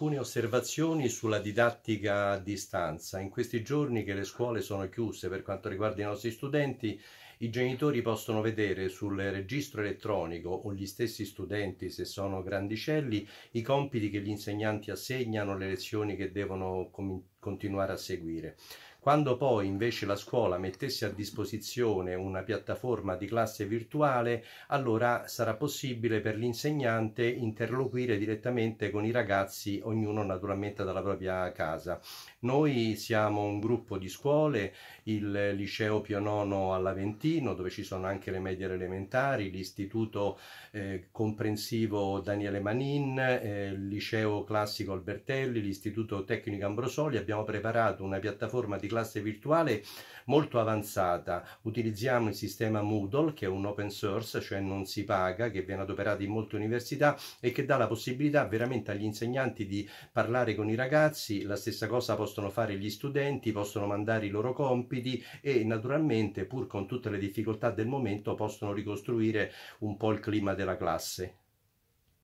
alcune osservazioni sulla didattica a distanza. In questi giorni che le scuole sono chiuse per quanto riguarda i nostri studenti, i genitori possono vedere sul registro elettronico o gli stessi studenti, se sono grandicelli, i compiti che gli insegnanti assegnano, le lezioni che devono continuare a seguire. Quando poi invece la scuola mettesse a disposizione una piattaforma di classe virtuale, allora sarà possibile per l'insegnante interloquire direttamente con i ragazzi, ognuno naturalmente dalla propria casa. Noi siamo un gruppo di scuole, il liceo Pio IX all'Aventino, Trentino, dove ci sono anche le medie elementari, l'istituto eh, comprensivo Daniele Manin, eh, il liceo classico Albertelli, l'istituto tecnico Ambrosoli, abbiamo preparato una piattaforma di classe virtuale molto avanzata. Utilizziamo il sistema Moodle, che è un open source, cioè non si paga, che viene adoperato in molte università e che dà la possibilità veramente agli insegnanti di parlare con i ragazzi, la stessa cosa possono fare gli studenti, possono mandare i loro compiti e naturalmente pur con tutte le difficoltà del momento possono ricostruire un po' il clima della classe.